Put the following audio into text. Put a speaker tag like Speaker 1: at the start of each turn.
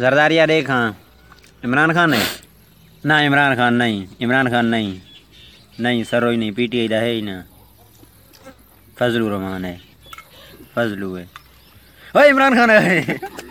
Speaker 1: जरदारी यार एक हाँ इमरान खान है ना इमरान खान नहीं इमरान खान नहीं नहीं सरोई नहीं पीटीआई आई है ही ना फजलू रहमान है फजलू है ओए इमरान खान
Speaker 2: है